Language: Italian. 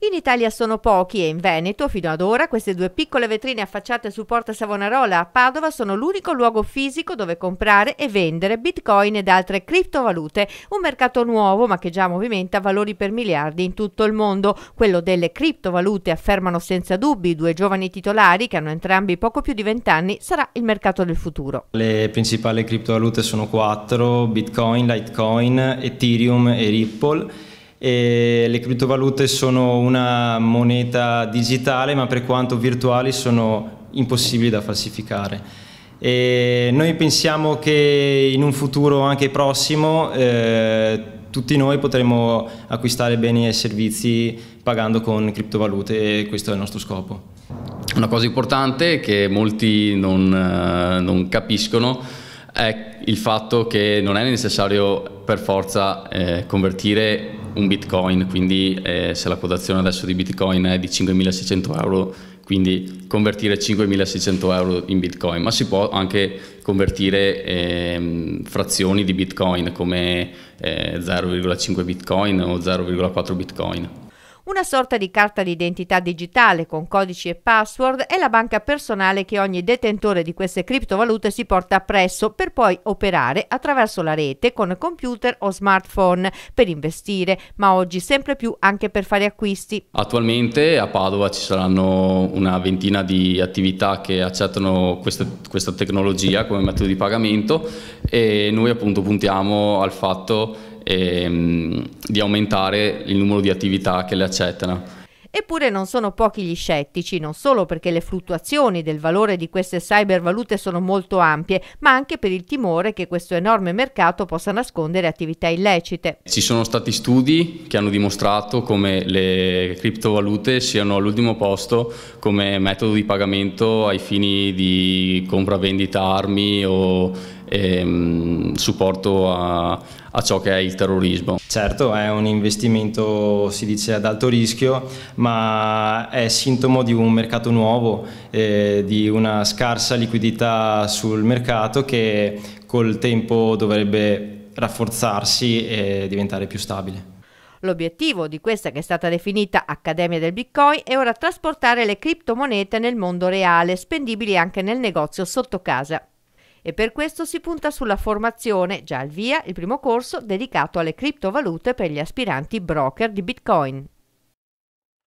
In Italia sono pochi e in Veneto fino ad ora queste due piccole vetrine affacciate su Porta Savonarola a Padova sono l'unico luogo fisico dove comprare e vendere bitcoin ed altre criptovalute, un mercato nuovo ma che già movimenta valori per miliardi in tutto il mondo. Quello delle criptovalute affermano senza dubbi i due giovani titolari che hanno entrambi poco più di vent'anni sarà il mercato del futuro. Le principali criptovalute sono quattro, bitcoin, litecoin, ethereum e ripple e le criptovalute sono una moneta digitale ma per quanto virtuali sono impossibili da falsificare. E noi pensiamo che in un futuro anche prossimo eh, tutti noi potremo acquistare beni e servizi pagando con criptovalute e questo è il nostro scopo. Una cosa importante che molti non, eh, non capiscono è il fatto che non è necessario per forza eh, convertire un bitcoin, quindi eh, se la quotazione adesso di bitcoin è di 5.600 euro, quindi convertire 5.600 euro in bitcoin, ma si può anche convertire eh, frazioni di bitcoin come eh, 0,5 bitcoin o 0,4 bitcoin. Una sorta di carta d'identità digitale con codici e password è la banca personale che ogni detentore di queste criptovalute si porta appresso per poi operare attraverso la rete con computer o smartphone per investire, ma oggi sempre più anche per fare acquisti. Attualmente a Padova ci saranno una ventina di attività che accettano questa, questa tecnologia come metodo di pagamento e noi appunto puntiamo al fatto e ehm, di aumentare il numero di attività che le accettano. Eppure non sono pochi gli scettici, non solo perché le fluttuazioni del valore di queste cybervalute sono molto ampie, ma anche per il timore che questo enorme mercato possa nascondere attività illecite. Ci sono stati studi che hanno dimostrato come le criptovalute siano all'ultimo posto come metodo di pagamento ai fini di compravendita armi o ehm, supporto a a ciò che è il terrorismo. Certo è un investimento si dice ad alto rischio ma è sintomo di un mercato nuovo, eh, di una scarsa liquidità sul mercato che col tempo dovrebbe rafforzarsi e diventare più stabile. L'obiettivo di questa che è stata definita Accademia del Bitcoin è ora trasportare le criptomonete nel mondo reale, spendibili anche nel negozio sotto casa e per questo si punta sulla formazione, già al via, il primo corso dedicato alle criptovalute per gli aspiranti broker di Bitcoin.